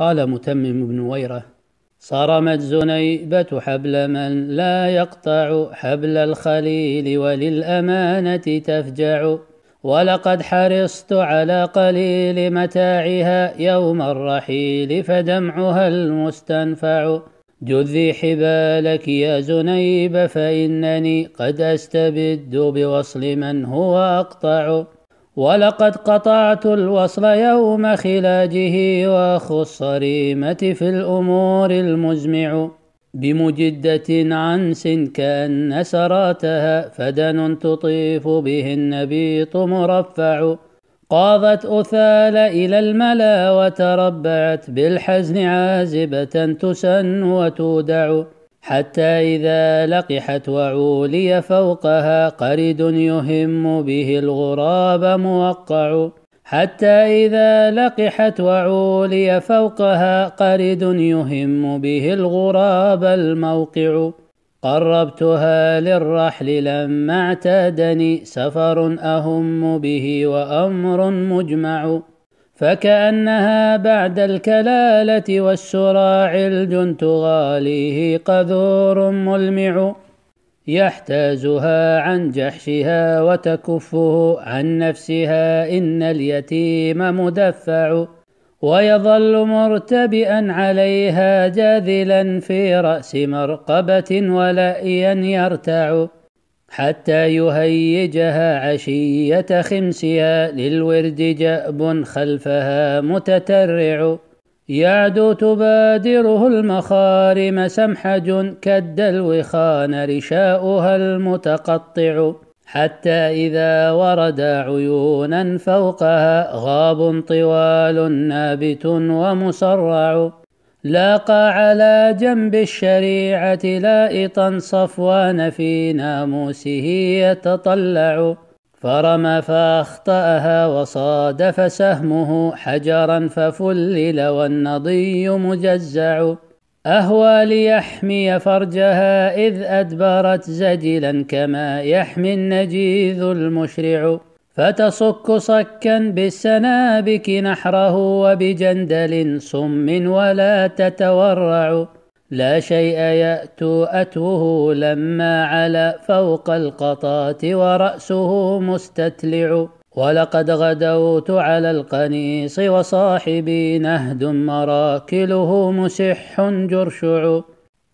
قال متمم بن ويرة صرمت زنيبة حبل من لا يقطع حبل الخليل وللأمانة تفجع ولقد حرصت على قليل متاعها يوم الرحيل فدمعها المستنفع جذي حبالك يا زنيب فإنني قد أستبد بوصل من هو أقطع ولقد قطعت الوصل يوم خلاجه واخو الصريمة في الأمور المزمع بمجدة عنس كأن سراتها فدن تطيف به النبيط مرفع قاضت أثال إلى الملا وتربعت بالحزن عازبة تسن وتودع حتى إذا لقحت وعولي فوقها قرد يهم به الغراب موقع حتى إذا لقحت وعولي فوقها قرد يهم به الغراب الموقع قربتها للرحل لما اعتادني سفر أهم به وأمر مجمع فكأنها بعد الكلالة والشراع الجنت غاليه قذور ملمع يحتاجها عن جحشها وتكفه عن نفسها إن اليتيم مدفع ويظل مرتبئا عليها جاذلا في رأس مرقبة ولئيا يرتع حتى يهيجها عشية خمسها للورد جأب خلفها متترع يعدو تبادره المخارم سمحج كالدلو خان رشاؤها المتقطع حتى إذا ورد عيونا فوقها غاب طوال نابت ومسرع لاقى على جنب الشريعة لائطا صفوان في ناموسه يتطلع فرمى فأخطأها وصادف سهمه حجرا ففلل والنضي مجزع أهوى ليحمي فرجها إذ أدبرت زجلا كما يحمي النجيذ المشرع فتصك صكا بالسنابك نحره وبجندل صم ولا تتورع لا شيء يأتو أتوه لما على فوق القطات ورأسه مستتلع ولقد غدوت على القنيص وصاحبي نهد مراكله مسح جرشع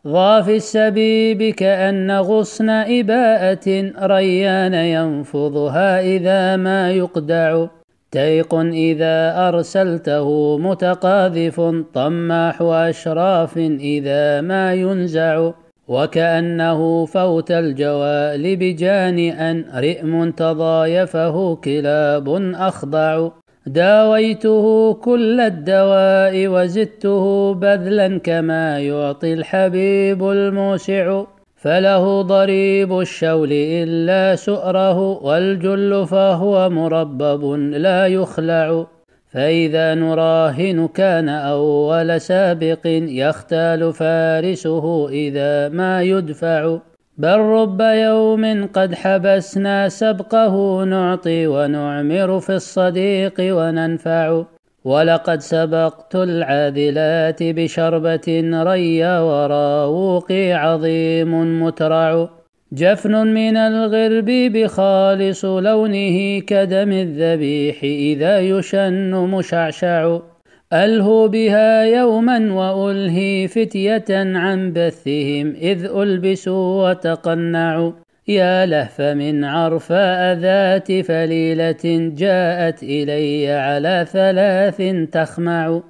ضاف السبيب كأن غصن إباءة ريان ينفضها إذا ما يقدع تيق إذا أرسلته متقاذف طماح أشراف إذا ما ينزع وكأنه فوت الجوالب جانئا رئم تضايفه كلاب أخضع داويته كل الدواء وزدته بذلا كما يعطي الحبيب الموسع فله ضريب الشول إلا سؤره والجل فهو مربب لا يخلع فإذا نراهن كان أول سابق يختال فارسه إذا ما يدفع بل رب يوم قد حبسنا سبقه نعطي ونعمر في الصديق وننفع ولقد سبقت العاذلات بشربة ريا وراوقي عظيم مترع جفن من الغرب بخالص لونه كدم الذبيح إذا يشن مشعشع ألهوا بها يوما وألهي فتية عن بثهم إذ ألبسوا وتقنعوا يا لهف من عرفاء ذات فليلة جاءت إلي على ثلاث تخمع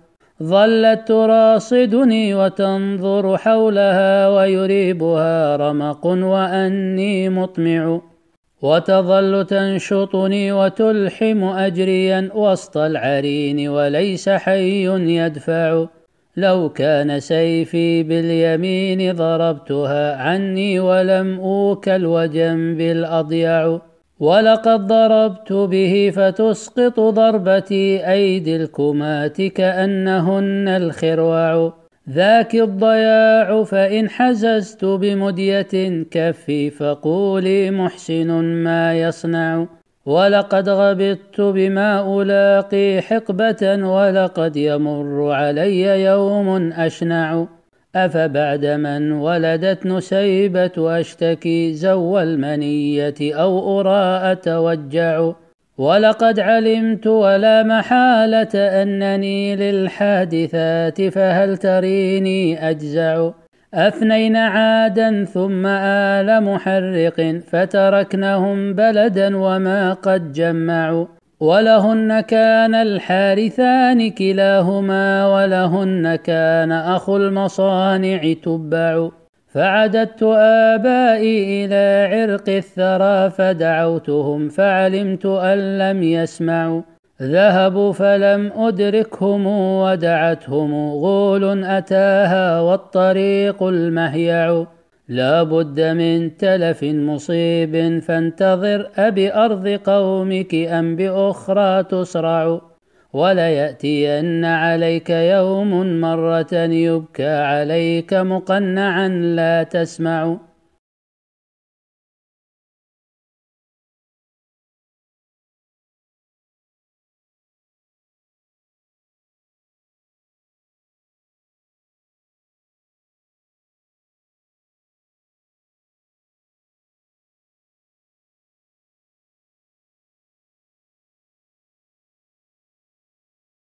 ظلت تراصدني وتنظر حولها ويريبها رمق وأني مطمع وتظل تنشطني وتلحم أجريا وسط العرين وليس حي يدفع لو كان سيفي باليمين ضربتها عني ولم أوكل وجنبي الأضيع ولقد ضربت به فتسقط ضربتي أيدي الكمات كأنهن الخروع ذاك الضياع فإن حززت بمدية كفي فقولي محسن ما يصنع ولقد غبطت بما ألاقي حقبة ولقد يمر علي يوم أشنع أفبعد من ولدت نسيبة أشتكي زو المنية أو أرى أتوجع ولقد علمت ولا محالة أنني للحادثات فهل تريني أجزع أفنين عادا ثم آل محرق فتركنهم بلدا وما قد جمعوا ولهن كان الحارثان كلاهما ولهن كان أخو المصانع تبع فعددت آبائي إلى عرق الثرى فدعوتهم فعلمت أن لم يسمعوا ذهبوا فلم أدركهم ودعتهم غول أتاها والطريق المهيع لا بد من تلف مصيب فانتظر أبأرض قومك أم بأخرى تسرع وليأتين عليك يوم مرة يبكى عليك مقنعا لا تسمع